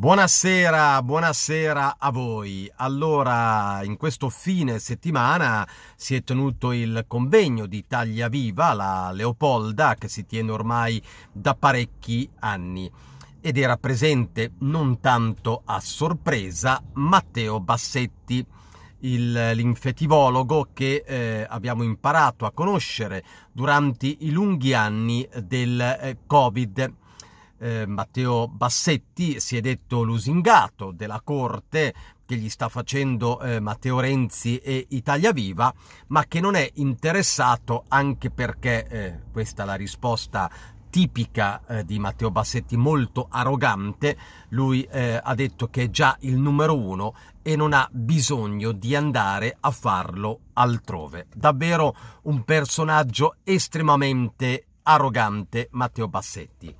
Buonasera, buonasera a voi. Allora, in questo fine settimana si è tenuto il convegno di Taglia Viva, la Leopolda, che si tiene ormai da parecchi anni. Ed era presente, non tanto a sorpresa, Matteo Bassetti, l'infetivologo che eh, abbiamo imparato a conoscere durante i lunghi anni del eh, Covid eh, Matteo Bassetti si è detto lusingato della Corte che gli sta facendo eh, Matteo Renzi e Italia Viva, ma che non è interessato anche perché, eh, questa è la risposta tipica eh, di Matteo Bassetti, molto arrogante, lui eh, ha detto che è già il numero uno e non ha bisogno di andare a farlo altrove. Davvero un personaggio estremamente arrogante Matteo Bassetti.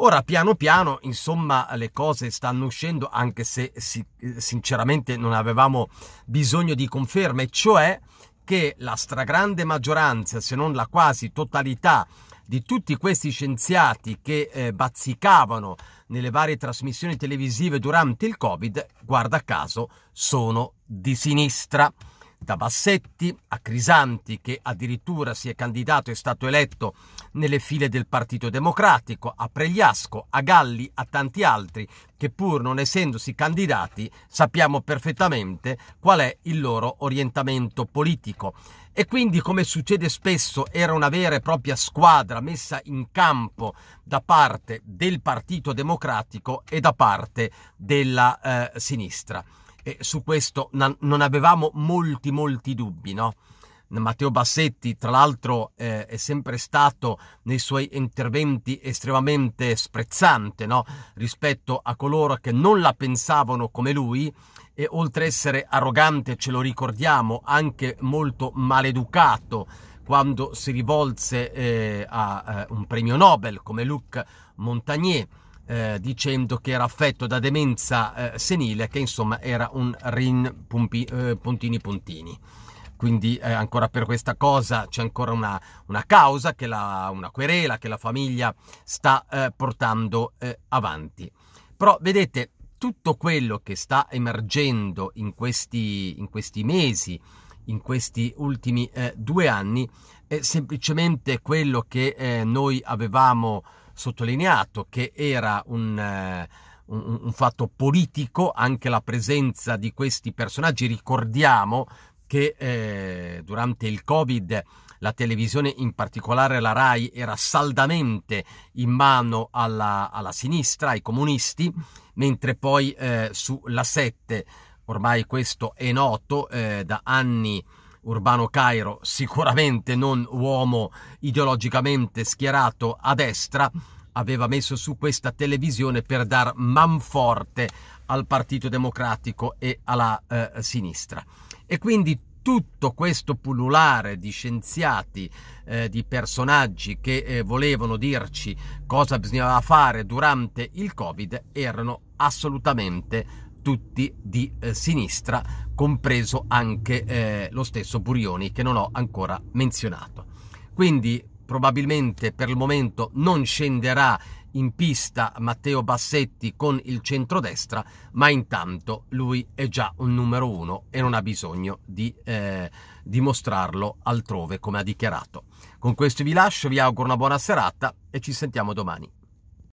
Ora piano piano, insomma, le cose stanno uscendo anche se sinceramente non avevamo bisogno di conferme, cioè che la stragrande maggioranza, se non la quasi totalità di tutti questi scienziati che eh, bazzicavano nelle varie trasmissioni televisive durante il Covid, guarda caso, sono di sinistra da Bassetti a Crisanti, che addirittura si è candidato e è stato eletto nelle file del Partito Democratico, a Pregliasco, a Galli, a tanti altri, che pur non essendosi candidati sappiamo perfettamente qual è il loro orientamento politico. E quindi, come succede spesso, era una vera e propria squadra messa in campo da parte del Partito Democratico e da parte della eh, sinistra. E su questo non avevamo molti, molti dubbi, no? Matteo Bassetti, tra l'altro, eh, è sempre stato nei suoi interventi estremamente sprezzante no? rispetto a coloro che non la pensavano come lui e oltre ad essere arrogante, ce lo ricordiamo, anche molto maleducato quando si rivolse eh, a, a eh, un premio Nobel come Luc Montagnier eh, dicendo che era affetto da demenza eh, senile, che insomma era un rin pumpi, eh, puntini puntini. Quindi eh, ancora per questa cosa c'è ancora una, una causa, la, una querela che la famiglia sta eh, portando eh, avanti. Però vedete, tutto quello che sta emergendo in questi, in questi mesi, in questi ultimi due anni, è semplicemente quello che noi avevamo sottolineato che era un, eh, un, un fatto politico anche la presenza di questi personaggi. Ricordiamo che eh, durante il Covid la televisione, in particolare la RAI, era saldamente in mano alla, alla sinistra, ai comunisti, mentre poi eh, sulla 7, ormai questo è noto eh, da anni Urbano Cairo, sicuramente non uomo ideologicamente schierato a destra, aveva messo su questa televisione per dar manforte al Partito Democratico e alla eh, sinistra. E quindi tutto questo pullulare di scienziati, eh, di personaggi che eh, volevano dirci cosa bisognava fare durante il Covid erano assolutamente tutti di eh, sinistra, compreso anche eh, lo stesso Burioni che non ho ancora menzionato. Quindi probabilmente per il momento non scenderà in pista Matteo Bassetti con il centrodestra, ma intanto lui è già un numero uno e non ha bisogno di eh, dimostrarlo altrove, come ha dichiarato. Con questo vi lascio, vi auguro una buona serata e ci sentiamo domani.